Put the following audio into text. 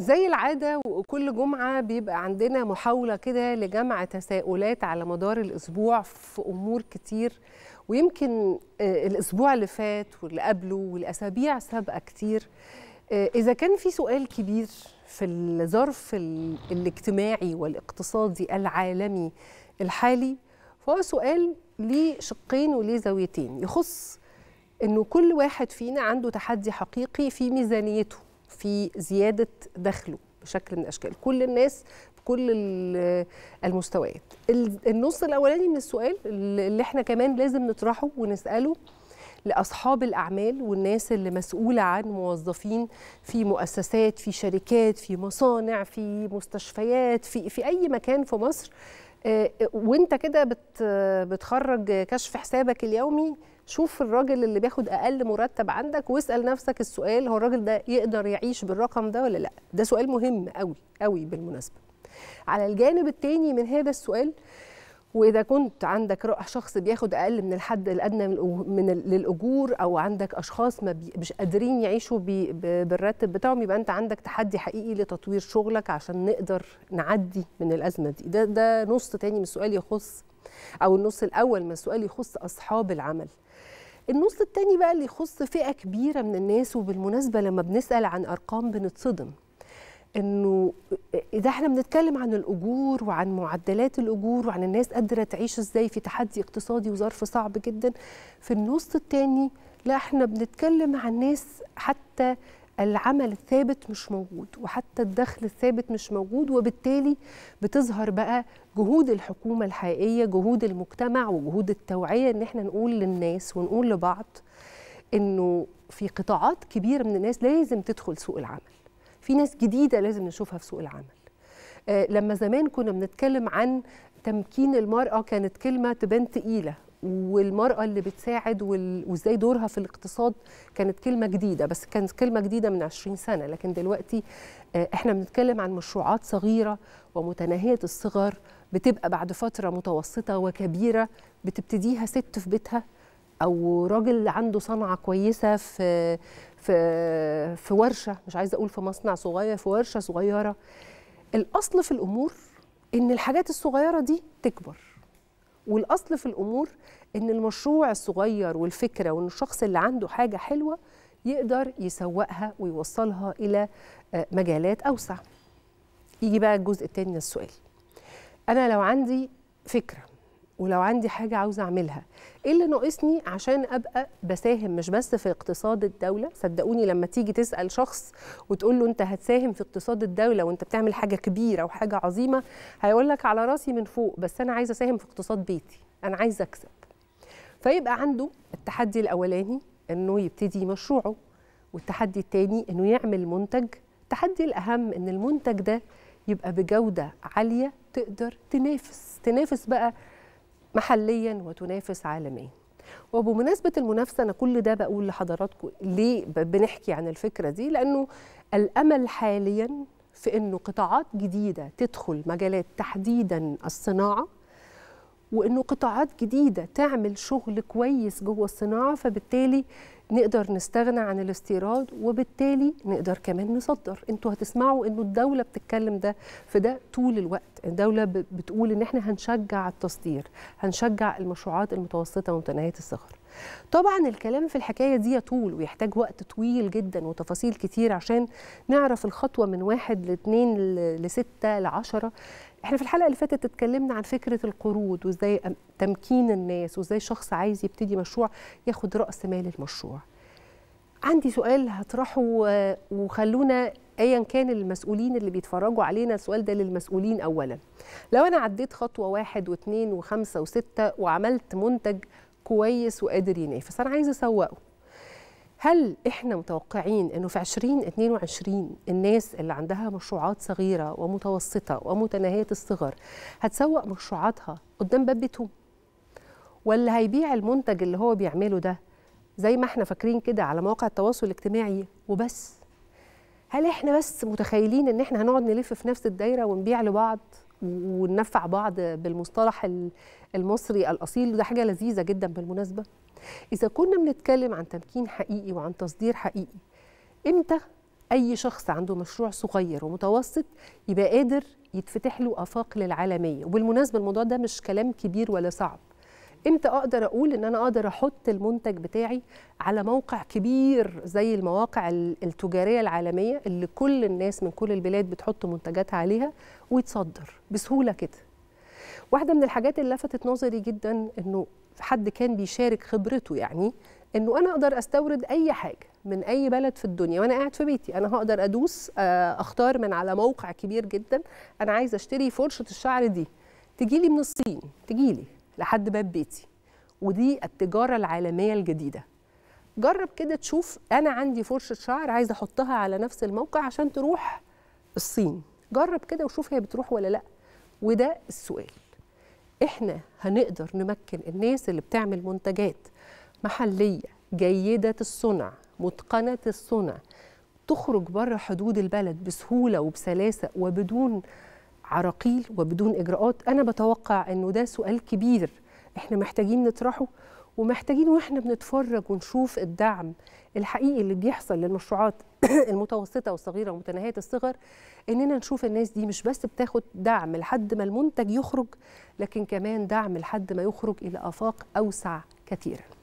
زي العادة وكل جمعة بيبقى عندنا محاولة كده لجمع تساؤلات على مدار الأسبوع في أمور كتير ويمكن آه، الأسبوع اللي فات واللي قبله والأسابيع سابقة كتير آه، إذا كان في سؤال كبير في الظرف الاجتماعي والاقتصادي العالمي الحالي فهو سؤال ليه شقين وليه زاويتين يخص انه كل واحد فينا عنده تحدي حقيقي في ميزانيته في زياده دخله بشكل من الاشكال كل الناس بكل المستويات النص الاولاني من السؤال اللي احنا كمان لازم نطرحه ونساله لاصحاب الاعمال والناس اللي مسؤوله عن موظفين في مؤسسات في شركات في مصانع في مستشفيات في في اي مكان في مصر آه، آه، وانت كده بت بتخرج كشف حسابك اليومي شوف الراجل اللي بياخد اقل مرتب عندك واسال نفسك السؤال هو الراجل ده يقدر يعيش بالرقم ده ولا لا ده سؤال مهم قوي قوي بالمناسبه على الجانب التاني من هذا السؤال واذا كنت عندك شخص بياخد اقل من الحد الادنى من للاجور او عندك اشخاص ما مش قادرين يعيشوا بالراتب بتاعهم يبقى انت عندك تحدي حقيقي لتطوير شغلك عشان نقدر نعدي من الازمه دي ده ده نص تاني من السؤال يخص او النص الاول من السؤال يخص اصحاب العمل النص التاني بقى اللي يخص فئه كبيره من الناس وبالمناسبه لما بنسال عن ارقام بنتصدم انه اذا احنا بنتكلم عن الاجور وعن معدلات الاجور وعن الناس قادره تعيش ازاي في تحدي اقتصادي وظرف صعب جدا في النص الثاني لا احنا بنتكلم عن ناس حتى العمل الثابت مش موجود وحتى الدخل الثابت مش موجود وبالتالي بتظهر بقى جهود الحكومه الحقيقيه جهود المجتمع وجهود التوعيه ان احنا نقول للناس ونقول لبعض انه في قطاعات كبيره من الناس لازم تدخل سوق العمل في ناس جديده لازم نشوفها في سوق العمل آه، لما زمان كنا بنتكلم عن تمكين المرأة كانت كلمة تبان تقيلة والمرأة اللي بتساعد وازاي دورها في الاقتصاد كانت كلمة جديدة بس كانت كلمة جديدة من 20 سنة لكن دلوقتي آه، احنا بنتكلم عن مشروعات صغيرة ومتناهية الصغر بتبقى بعد فترة متوسطة وكبيرة بتبتديها ست في بيتها او راجل عنده صنعه كويسه في في في ورشه مش عايزه اقول في مصنع صغير في ورشه صغيره الاصل في الامور ان الحاجات الصغيره دي تكبر والاصل في الامور ان المشروع الصغير والفكره وان الشخص اللي عنده حاجه حلوه يقدر يسوقها ويوصلها الى آه، مجالات اوسع يجي بقى الجزء الثاني من السؤال انا لو عندي فكره ولو عندي حاجه عاوزه اعملها ايه اللي ناقصني عشان ابقى بساهم مش بس في اقتصاد الدوله صدقوني لما تيجي تسال شخص وتقول له انت هتساهم في اقتصاد الدوله وانت بتعمل حاجه كبيره وحاجه عظيمه هيقول لك على راسي من فوق بس انا عايزه اساهم في اقتصاد بيتي انا عايزه اكسب فيبقى عنده التحدي الاولاني انه يبتدي مشروعه والتحدي الثاني انه يعمل منتج التحدي الاهم ان المنتج ده يبقى بجوده عاليه تقدر تنافس تنافس بقى محليا وتنافس عالميا وبمناسبة المنافسة أنا كل ده بقول لحضراتكم ليه بنحكي عن الفكرة دي لأنه الأمل حاليا في أنه قطاعات جديدة تدخل مجالات تحديدا الصناعة وانه قطاعات جديده تعمل شغل كويس جوه الصناعه فبالتالي نقدر نستغنى عن الاستيراد وبالتالي نقدر كمان نصدر انتوا هتسمعوا انه الدوله بتتكلم ده في ده طول الوقت الدوله بتقول ان احنا هنشجع التصدير هنشجع المشروعات المتوسطه ومتناهيه الصغر طبعا الكلام في الحكايه دي يطول ويحتاج وقت طويل جدا وتفاصيل كتير عشان نعرف الخطوه من واحد لاثنين لسته لعشره احنا في الحلقه اللي فاتت اتكلمنا عن فكره القروض وازاي تمكين الناس وازاي شخص عايز يبتدي مشروع ياخد راس مال المشروع عندي سؤال هطرحه آه، وخلونا ايا كان المسؤولين اللي بيتفرجوا علينا السؤال ده للمسؤولين اولا لو انا عديت خطوه واحد واثنين وخمسه وسته وعملت منتج كويس وقادر ينافس انا عايز اسوقه هل احنا متوقعين انه في 2022 الناس اللي عندها مشروعات صغيره ومتوسطه ومتناهيه الصغر هتسوق مشروعاتها قدام باب بيتهم ولا هيبيع المنتج اللي هو بيعمله ده زي ما احنا فاكرين كده على مواقع التواصل الاجتماعي وبس هل احنا بس متخيلين ان احنا هنقعد نلف في نفس الدايره ونبيع لبعض وننفع بعض بالمصطلح المصري الأصيل ده حاجة لذيذة جدا بالمناسبة إذا كنا بنتكلم عن تمكين حقيقي وعن تصدير حقيقي إمتى أي شخص عنده مشروع صغير ومتوسط يبقى قادر يتفتح له آفاق للعالمية وبالمناسبة الموضوع ده مش كلام كبير ولا صعب امتى اقدر اقول ان انا اقدر احط المنتج بتاعي على موقع كبير زي المواقع التجاريه العالميه اللي كل الناس من كل البلاد بتحط منتجاتها عليها ويتصدر بسهوله كده واحده من الحاجات اللي لفتت نظري جدا انه حد كان بيشارك خبرته يعني انه انا اقدر استورد اي حاجه من اي بلد في الدنيا وانا قاعد في بيتي انا هقدر ادوس آه، اختار من على موقع كبير جدا انا عايز اشتري فرشه الشعر دي تجيلي من الصين تجيلي لحد باب بيتي ودي التجاره العالميه الجديده جرب كده تشوف انا عندي فرشه شعر عايزه احطها على نفس الموقع عشان تروح الصين جرب كده وشوف هي بتروح ولا لا وده السؤال احنا هنقدر نمكن الناس اللي بتعمل منتجات محليه جيده الصنع متقنه الصنع تخرج بره حدود البلد بسهوله وبسلاسه وبدون عراقيل وبدون اجراءات انا بتوقع انه ده سؤال كبير احنا محتاجين نطرحه ومحتاجين واحنا بنتفرج ونشوف الدعم الحقيقي اللي بيحصل للمشروعات المتوسطه والصغيره ومتناهيه الصغر اننا نشوف الناس دي مش بس بتاخد دعم لحد ما المنتج يخرج لكن كمان دعم لحد ما يخرج الى افاق اوسع كثيرا